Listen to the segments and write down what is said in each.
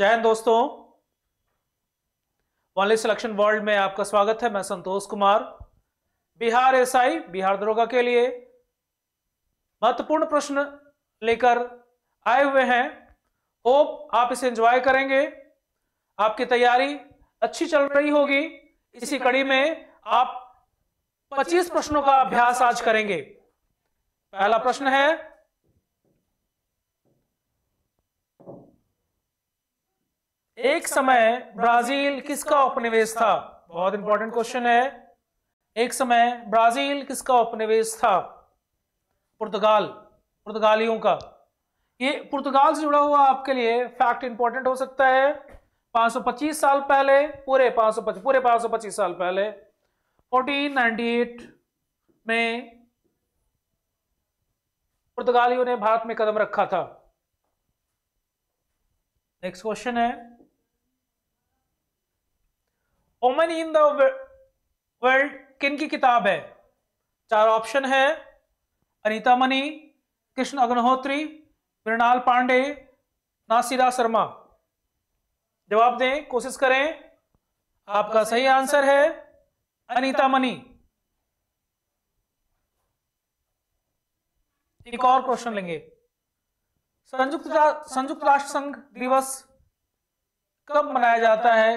जय हिंद दोस्तों online selection world में आपका स्वागत है मैं संतोष कुमार बिहार एसआई बिहार दरोगा के लिए महत्वपूर्ण प्रश्न लेकर आए हुए हैं होप आप इसे एंजॉय करेंगे आपकी तैयारी अच्छी चल रही होगी इसी कड़ी में आप 25 प्रश्नों का अभ्यास आज करेंगे पहला प्रश्न है एक समय ब्राजील किसका उपनिवेश था बहुत इंपॉर्टेंट क्वेश्चन है एक समय ब्राजील किसका उपनिवेश था पुर्तगाल पुर्तगालियों का ये पुर्तगाल से जुड़ा हुआ आपके लिए फैक्ट इंपॉर्टेंट हो सकता है 525 साल पहले पूरे 525 पूरे 525 साल पहले 1498 में पुर्तगालियों ने भारत में कदम रखा था नेक्स्ट क्वेश्चन है ओमन इन द वर्ल्ड किन की किताब है चार ऑप्शन है अनिता मणि कृष्ण अग्निहोत्री मृणाल पांडे नासिरा शर्मा जवाब दें कोशिश करें आपका सही आंसर है अनिता मनी एक और क्वेश्चन लेंगे संयुक्त संयुक्त राष्ट्र संघ दिवस कब मनाया जाता है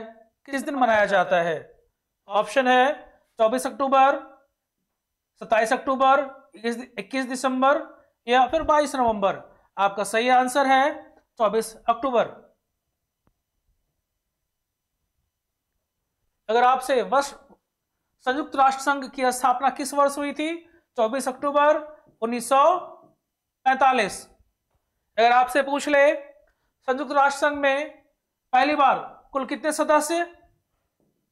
किस दिन मनाया जाता है ऑप्शन है 24 अक्टूबर 27 अक्टूबर 21 दिसंबर या फिर 22 नवंबर आपका सही आंसर है 24 अक्टूबर अगर आपसे वर्ष संयुक्त राष्ट्र संघ की स्थापना किस वर्ष हुई थी 24 अक्टूबर 1945 अगर आपसे पूछ ले संयुक्त राष्ट्र संघ में पहली बार कुल कितने सदस्य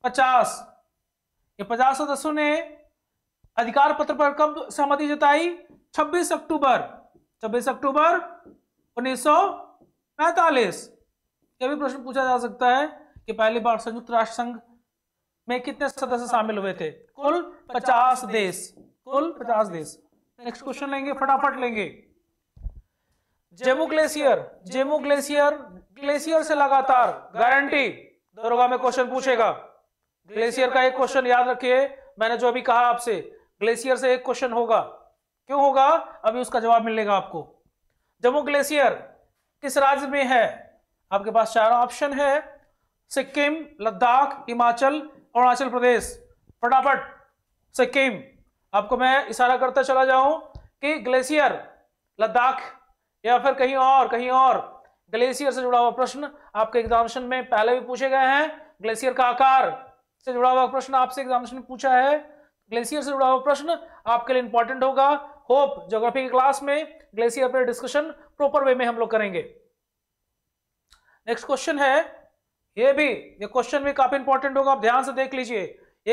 पचास ये पचास सदस्यों ने अधिकार पत्र पर कब सहमति जताई 26 अक्टूबर 26 अक्टूबर 1945 यह भी प्रश्न पूछा जा सकता है कि पहली बार संयुक्त राष्ट्र संघ में कितने सदस्य शामिल हुए थे कुल 50 देश कुल 50 देश नेक्स्ट क्वेश्चन लेंगे फटाफट लेंगे Zemu glacier Zemu glacier glacier से लगातार गारंटी दरोगा में क्वेश्चन पूछेगा ग्लेशियर का एक क्वेश्चन याद रखिए मैंने जो अभी कहा आपसे ग्लेशियर से एक क्वेश्चन होगा क्यों होगा अभी उसका जवाब मिलेगा आपको जम्मू ग्लेशियर किस राज्य में है आपके पास चार ऑप्शन है सिक्किम लद्दाख हिमाचल अरुणाचल प्रदेश फटाफट सिक्किम आपको मैं इशारा करता चला जाऊं कि ग्लेशियर लद्दाख या फिर कहीं और कहीं और ग्लेशियर से जुड़ा हुआ प्रश्न आपके एग्जामिनेशन में पहले भी पूछे गए हैं ग्लेशियर का आकार से जुड़ा हुआ प्रश्न आपसे एग्जामिनेशन में पूछा है ग्लेशियर से जुड़ा हुआ प्रश्न आपके लिए इंपॉर्टेंट होगा होप ज्योग्राफी की क्लास में ग्लेशियर पर डिस्कशन प्रॉपर वे में हम लोग करेंगे नेक्स्ट क्वेश्चन है ये भी ये क्वेश्चन भी काफी इंपॉर्टेंट होगा आप ध्यान से देख लीजिए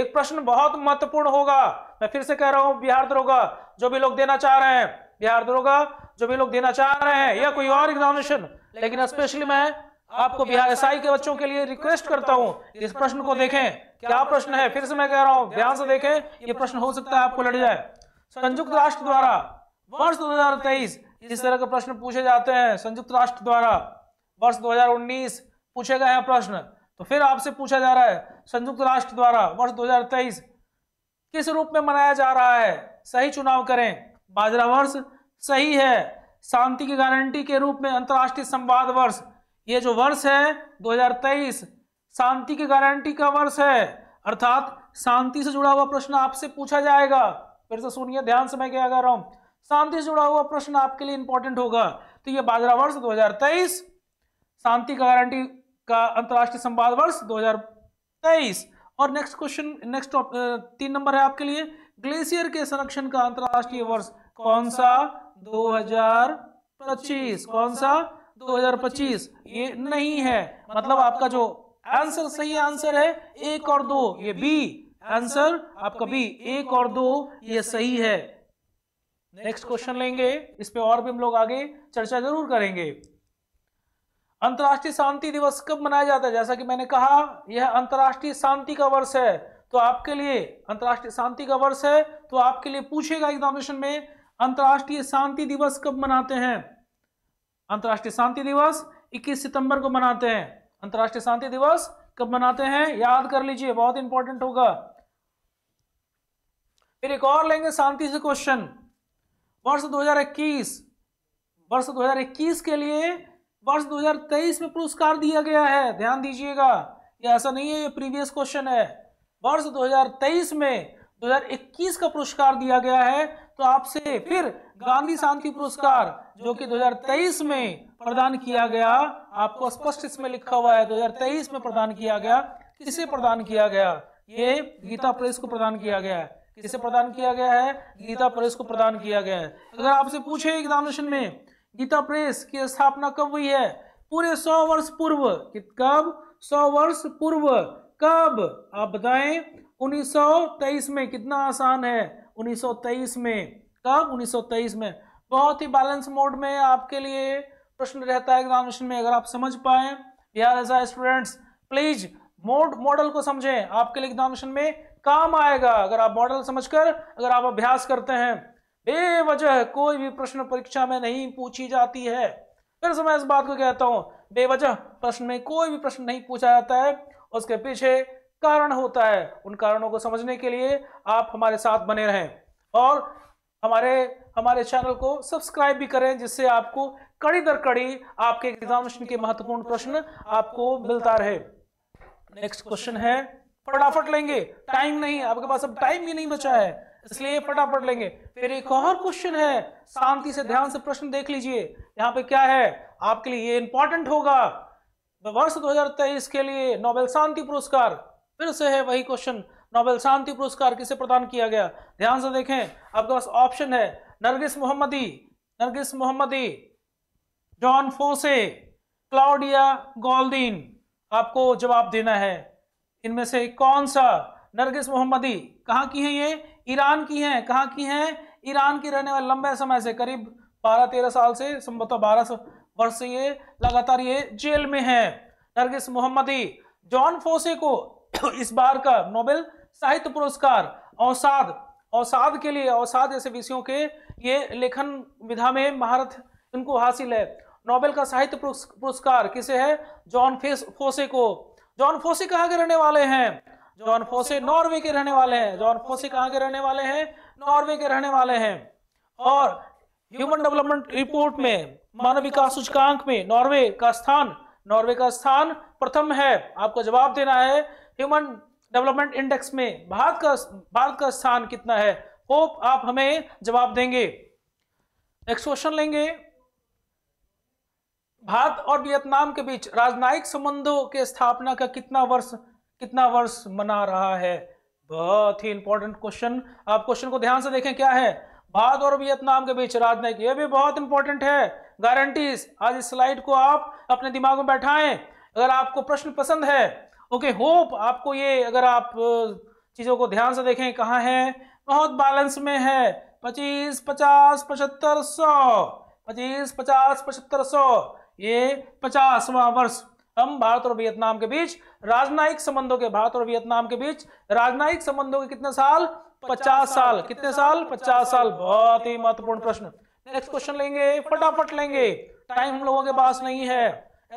एक प्रश्न बहुत महत्वपूर्ण होगा मैं फिर से कह रहा हूं बिहार दरोगा जो भी लोग देना चाह रहे हैं बिहार दरोगा जो भी लोग देना चाह रहे हैं या कोई और एग्जामिनेशन लेकिन स्पेशली मैं आपको बिहार एस के बच्चों के लिए रिक्वेस्ट करता हूँ इस प्रश्न को देखें क्या प्रश्न है फिर से मैं कह रहा हूँ ध्यान से देखें ये प्रश्न हो सकता है आपको लड़ जाए संयुक्त राष्ट्र द्वारा वर्ष दो इस तरह के प्रश्न पूछे जाते हैं संयुक्त राष्ट्र द्वारा वर्ष 2019 पूछे गए हैं प्रश्न तो फिर आपसे पूछा जा रहा है संयुक्त राष्ट्र द्वारा वर्ष 2023 किस रूप में मनाया जा रहा है सही चुनाव करें बाजरा वर्ष सही है शांति की गारंटी के रूप में अंतर्राष्ट्रीय संवाद वर्ष ये जो वर्ष है 2023 शांति की गारंटी का वर्ष है अर्थात शांति से जुड़ा हुआ प्रश्न आपसे पूछा जाएगा फिर से सुनिए ध्यान से मैं क्या कह रहा हूं शांति से जुड़ा हुआ प्रश्न आपके लिए इंपॉर्टेंट होगा तो ये बाजरा वर्ष 2023 शांति का गारंटी का अंतर्राष्ट्रीय संवाद वर्ष 2023 और नेक्स्ट क्वेश्चन नेक्स्ट तीन नंबर है आपके लिए ग्लेशियर के संरक्षण का अंतर्राष्ट्रीय वर्ष कौन सा 2025 कौन सा 2025 ये नहीं है मतलब आपका जो आंसर सही आंसर है एक और दो ये बी आंसर आपका बी एक और दो ये सही है नेक्स्ट क्वेश्चन लेंगे इस पे और भी हम लोग आगे चर्चा जरूर करेंगे अंतर्राष्ट्रीय शांति दिवस कब मनाया जाता है जैसा कि मैंने कहा यह अंतर्राष्ट्रीय शांति का वर्ष है तो आपके लिए अंतर्राष्ट्रीय शांति का वर्ष है तो आपके लिए पूछेगा एग्जामिनेशन में अंतर्राष्ट्रीय शांति दिवस कब मनाते हैं अंतर्राष्ट्रीय शांति दिवस 21 सितंबर को मनाते हैं अंतर्राष्ट्रीय शांति दिवस कब मनाते हैं याद कर लीजिए बहुत इंपॉर्टेंट होगा फिर एक और लेंगे शांति से क्वेश्चन वर्ष 2021 वर्ष 2021 के लिए वर्ष 2023 में पुरस्कार दिया गया है ध्यान दीजिएगा ये ऐसा नहीं है ये प्रीवियस क्वेश्चन है वर्ष 2023 में 2021 का पुरस्कार दिया गया है तो आपसे फिर गांधी शांति पुरस्कार जो कि 2023 में प्रदान किया गया आपको स्पष्ट इसमें लिखा हुआ है 2023 में प्रदान किया गया किसे प्रदान किया गया ये गीता प्रेस को प्रदान किया गया है किसे प्रदान किया गया है गीता प्रेस को प्रदान किया गया है अगर आपसे पूछे एग्जामिनेशन में गीता प्रेस की स्थापना कब हुई है पूरे सौ वर्ष पूर्व कब सौ वर्ष पूर्व कब आप बताएं 1923 में कितना आसान है 1923 में कब 1923 में बहुत ही बैलेंस मोड में आपके लिए प्रश्न रहता है एग्जामिनेशन में अगर आप समझ पाए बिहार एज स्टूडेंट्स प्लीज मोड मॉडल को समझें आपके लिए एग्जामिनेशन में काम आएगा अगर आप मॉडल समझकर अगर आप अभ्यास करते हैं बेवजह कोई भी प्रश्न परीक्षा में नहीं पूछी जाती है फिर से मैं इस बात को कहता हूं बेवजह प्रश्न में कोई भी प्रश्न नहीं पूछा जाता है उसके पीछे कारण होता है उन कारणों को समझने के लिए आप हमारे साथ बने रहें और हमारे हमारे चैनल को सब्सक्राइब भी करें जिससे आपको कड़ी दर कड़ी आपके एग्जामिनेशन के महत्वपूर्ण प्रश्न आपको मिलता रहे नेक्स्ट क्वेश्चन है फटाफट लेंगे टाइम नहीं आपके पास अब टाइम भी नहीं बचा है इसलिए फटाफट लेंगे फिर एक और क्वेश्चन है शांति से ध्यान से प्रश्न देख लीजिए यहाँ पे क्या है आपके लिए ये इंपॉर्टेंट होगा वर्ष 2023 के लिए नोबेल शांति पुरस्कार फिर से है वही क्वेश्चन नोबेल शांति पुरस्कार किसे प्रदान किया गया ध्यान से देखें आपके पास ऑप्शन है Narges Mohammadi Narges Mohammadi Jon Fosse Claudia Goldin आपको जवाब देना है इनमें से कौन सा नरगिस मोहम्मदी कहाँ की है ये ईरान की है कहाँ की है ईरान की रहने वाले लंबे समय से करीब बारह तेरह साल से संभवतः बारह वर्ष से ये लगातार ये जेल में है नरगिस मोहम्मदी जॉन फोसे को इस बार का नोबेल साहित्य पुरस्कार औसाद औसाद के लिए औसाद जैसे विषयों के ये लेखन विधा में महारत इनको हासिल है नोबेल का साहित्य पुरस्कार किसे है जॉन फेस फोसे को जॉन फोसे कहाँ के रहने वाले हैं जॉन फोसे नॉर्वे के रहने वाले हैं जॉन फोसे कहाँ के रहने वाले हैं नॉर्वे के रहने वाले हैं और ह्यूमन डेवलपमेंट रिपोर्ट में मानव विकास सूचकांक में नॉर्वे का स्थान नॉर्वे का स्थान प्रथम है आपको जवाब देना है ह्यूमन डेवलपमेंट इंडेक्स में भारत का भारत का स्थान कितना है होप आप हमें जवाब देंगे नेक्स्ट क्वेश्चन लेंगे भारत और वियतनाम के बीच राजनयिक संबंधों के स्थापना का कितना वर्ष कितना वर्ष मना रहा है बहुत ही इंपॉर्टेंट क्वेश्चन आप क्वेश्चन को ध्यान से देखें क्या है भारत और वियतनाम के बीच राजनयिक यह भी बहुत इंपॉर्टेंट है गारंटीज आज इस स्लाइड को आप अपने दिमाग में बैठाएं अगर आपको प्रश्न पसंद है ओके होप आपको ये अगर आप चीज़ों को ध्यान से देखें कहाँ है बहुत बैलेंस में है पच्चीस पचास पचहत्तर सौ पच्चीस पचास पचहत्तर सौ ये पचासवा वर्ष हम भारत और वियतनाम के बीच राजनयिक संबंधों के भारत और वियतनाम के बीच राजनयिक संबंधों के कितने साल पचास साल कितने साल पचास साल बहुत ही महत्वपूर्ण प्रश्न नेक्स्ट क्वेश्चन लेंगे फटाफट लेंगे टाइम हम लोगों के पास नहीं है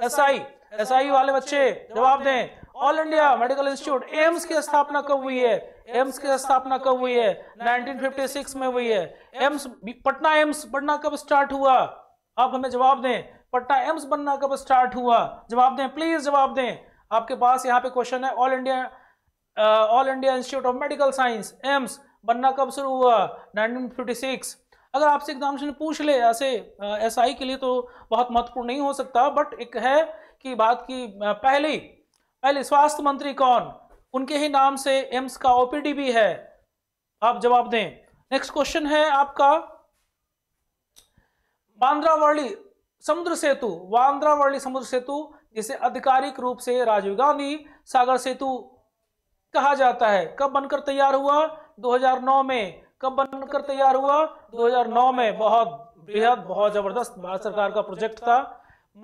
एसआई एसआई वाले बच्चे जवाब दें All India Medical Institute AIIMS की स्थापना कब हुई है एम्स की स्थापना कब हुई है 1956 में हुई है एम्स पटना एम्स बनना कब स्टार्ट हुआ आप हमें जवाब दें पटना एम्स बनना कब स्टार्ट हुआ जवाब दें प्लीज जवाब दें आपके पास यहाँ पे क्वेश्चन है All India All India Institute of Medical Science AIIMS बनना कब शुरू हुआ 1956 अगर आपसे एग्जाम से पूछ ले ऐसे एसआई uh, के लिए तो बहुत महत्वपूर्ण नहीं हो सकता बट एक है कि बात की uh, पहली पहले स्वास्थ्य मंत्री कौन उनके ही नाम से एम्स का ओपीडी भी है आप जवाब दें नेक्स्ट क्वेश्चन है आपका बांद्रावली समुद्र सेतु बांद्रावली समुद्र सेतु जिसे आधिकारिक रूप से राजीव गांधी सागर सेतु कहा जाता है कब बनकर तैयार हुआ 2009 में कब बनकर तैयार हुआ 2009 में बहुत बेहद बहुत जबरदस्त भारत सरकार का प्रोजेक्ट था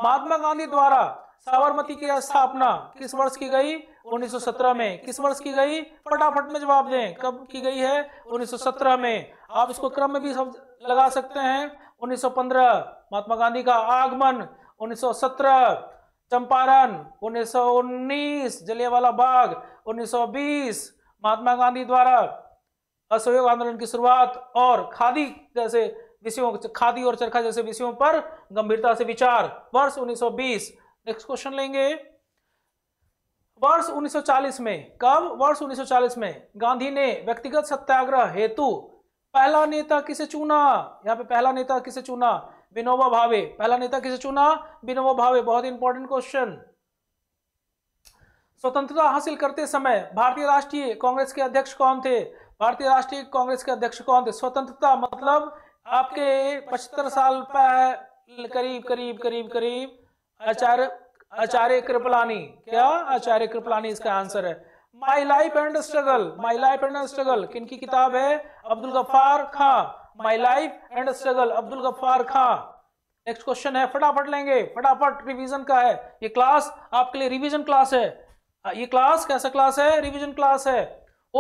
महात्मा गांधी द्वारा साबरमती की स्थापना किस वर्ष की गई 1917 में किस वर्ष की गई फटाफट में जवाब दें कब की गई है 1917 में आप इसको क्रम में भी सब लगा सकते हैं 1915 महात्मा गांधी का आगमन 1917 चंपारण 1919 जलियावाला बाग 1920 महात्मा गांधी द्वारा असहयोग आंदोलन की शुरुआत और खादी जैसे विषयों खादी और चरखा जैसे विषयों पर गंभीरता से विचार वर्ष 1920 नेक्स्ट क्वेश्चन लेंगे वर्ष 1940 में कब वर्ष 1940 में गांधी ने व्यक्तिगत सत्याग्रह हेतु पहला नेता किसे चुना यहाँ पे पहला नेता किसे चुना विनोबा भावे पहला नेता किसे चुना विनोबा भावे बहुत इंपॉर्टेंट क्वेश्चन स्वतंत्रता हासिल करते समय भारतीय राष्ट्रीय कांग्रेस के अध्यक्ष कौन थे भारतीय राष्ट्रीय कांग्रेस के अध्यक्ष कौन थे स्वतंत्रता मतलब आपके पचहत्तर साल पर करीब करीब करीब करीब आचार्य आचार्य कृपलानी क्या आचार्य कृपलानी इसका आंसर है My Life and Struggle My Life and Struggle किन की किताब है Abdul Ghaffar Khan My Life and Struggle Abdul Ghaffar Khan next question है फटाफट लेंगे फटाफट रिवीजन का है ये क्लास आपके लिए रिवीजन क्लास है ये क्लास कैसा क्लास है रिवीजन क्लास है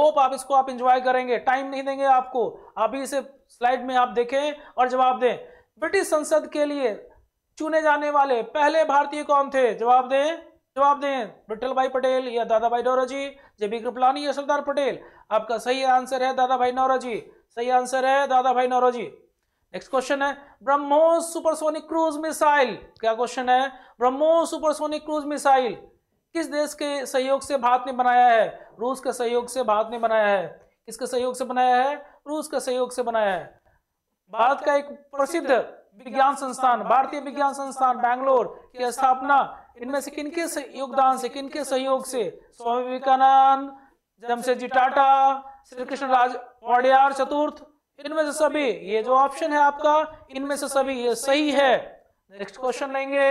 होप आप इसको आप इंजॉय करेंगे टाइम नहीं देंगे आपको अभी इसे स्लाइड में आप देखें और जवाब दें ब्रिटिश संसद के लिए चुने जाने वाले पहले भारतीय कौन थे जवाब दें जवाब दें विठल भाई पटेल या दादा भाई नौराजी जेबी कृपलानी या सरदार पटेल आपका सही आंसर है दादा भाई नौराजी सही आंसर है दादा भाई नौराजी नेक्स्ट क्वेश्चन है ब्रह्मोस सुपरसोनिक क्रूज मिसाइल क्या क्वेश्चन है ब्रह्मोस सुपरसोनिक क्रूज मिसाइल किस देश के सहयोग से भारत ने बनाया है रूस के सहयोग से भारत ने बनाया है किसके सहयोग से बनाया है रूस के सहयोग से बनाया है भारत का एक प्रसिद्ध विज्ञान संस्थान भारतीय विज्ञान संस्थान बैंगलोर की स्थापना इनमें से किनके योगदान से किनके सहयोग से स्वामी विवेकानंद जमशेद जी टाटा श्री कृष्ण राज वाडियार चतुर्थ इनमें से सभी ये जो ऑप्शन है आपका इनमें से सभी ये सही है नेक्स्ट क्वेश्चन लेंगे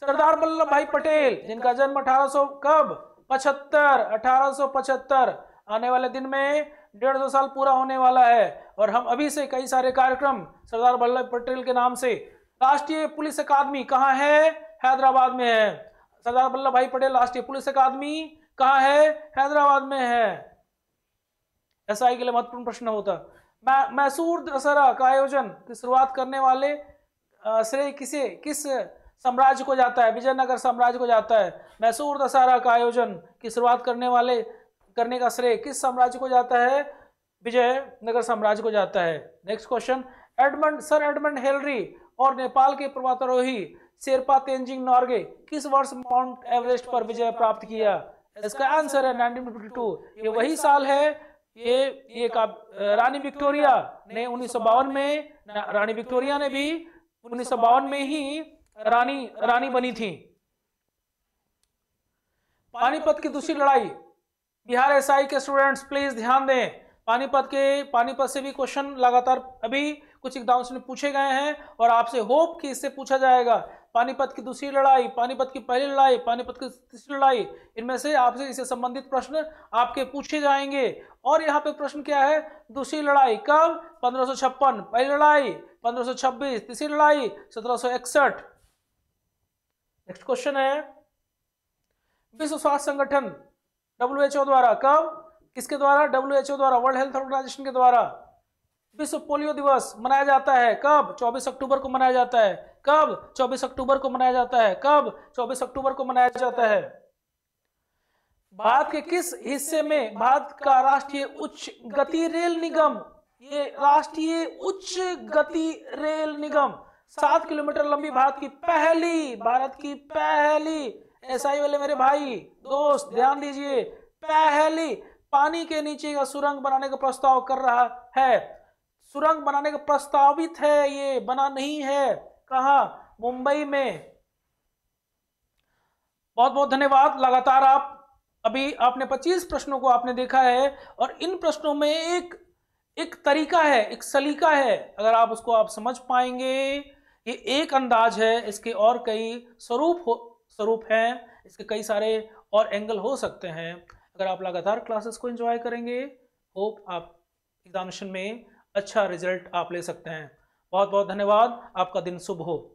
सरदार वल्लभ भाई पटेल जिनका जन्म अठारह सो कब पचहत्तर अठारह आने वाले दिन में डेढ़ सौ साल पूरा होने वाला है और हम अभी से कई सारे कार्यक्रम सरदार वल्लभ पटेल के नाम से राष्ट्रीय पुलिस अकादमी कहाँ है हैदराबाद में है सरदार वल्लभ भाई पटेल राष्ट्रीय पुलिस अकादमी कहाँ है हैदराबाद में है ही के लिए महत्वपूर्ण प्रश्न होता मैसूर दशहरा का आयोजन की शुरुआत करने वाले श्रेय किसे किस साम्राज्य को जाता है विजयनगर साम्राज्य को जाता है मैसूर दशहरा का आयोजन की शुरुआत करने वाले करने का श्रेय किस साम्राज्य को जाता है विजयनगर साम्राज्य को जाता है next question Edmund Sir Edmund Hillary और नेपाल के पर्वतारोही शेरपा तेंजिंग नॉर्गे किस वर्ष माउंट एवरेस्ट पर विजय प्राप्त किया इसका आंसर है नाइनटीन फिफ्टी टू ये वही साल है ये ये का रानी विक्टोरिया ने उन्नीस में रानी विक्टोरिया ने भी उन्नीस में ही रानी रानी बनी थी पानीपत की दूसरी लड़ाई बिहार एसआई के स्टूडेंट्स प्लीज ध्यान दें पानीपत के पानीपत से भी क्वेश्चन लगातार अभी कुछ एग्जाम्स में पूछे गए हैं और आपसे होप कि इससे पूछा जाएगा पानीपत की दूसरी लड़ाई पानीपत की पहली लड़ाई पानीपत की तीसरी लड़ाई इनमें से आपसे इससे संबंधित प्रश्न आपके पूछे जाएंगे और यहाँ पे प्रश्न क्या है दूसरी लड़ाई कब पंद्रह पहली लड़ाई पंद्रह तीसरी लड़ाई सत्रह नेक्स्ट क्वेश्चन है विश्व स्वास्थ्य संगठन डब्ल्यूएचओ द्वारा कब किसके द्वारा डब्ल्यूएचओ द्वारा वर्ल्ड हेल्थ ऑर्गेनाइजेशन के द्वारा विश्व पोलियो दिवस मनाया जाता है कब 24 अक्टूबर को मनाया जाता है कब 24 अक्टूबर को मनाया जाता है कब 24 अक्टूबर को मनाया जाता है भारत के किस हिस्से में भारत का राष्ट्रीय उच्च गति रेल निगम ये राष्ट्रीय उच्च गति रेल निगम सात किलोमीटर लंबी भारत की पहली भारत की पहली एसआई वाले मेरे भाई दोस्त ध्यान दीजिए पहली पानी के नीचे का सुरंग बनाने का प्रस्ताव कर रहा है सुरंग बनाने का प्रस्तावित है ये बना नहीं है कहा मुंबई में बहुत बहुत धन्यवाद लगातार आप अभी आपने 25 प्रश्नों को आपने देखा है और इन प्रश्नों में एक एक तरीका है एक सलीका है अगर आप उसको आप समझ पाएंगे ये एक अंदाज है इसके और कई स्वरूप हो स्वरूप हैं इसके कई सारे और एंगल हो सकते हैं अगर आप लगातार क्लासेस को एंजॉय करेंगे होप आप एग्जामिनेशन में अच्छा रिजल्ट आप ले सकते हैं बहुत बहुत धन्यवाद आपका दिन शुभ हो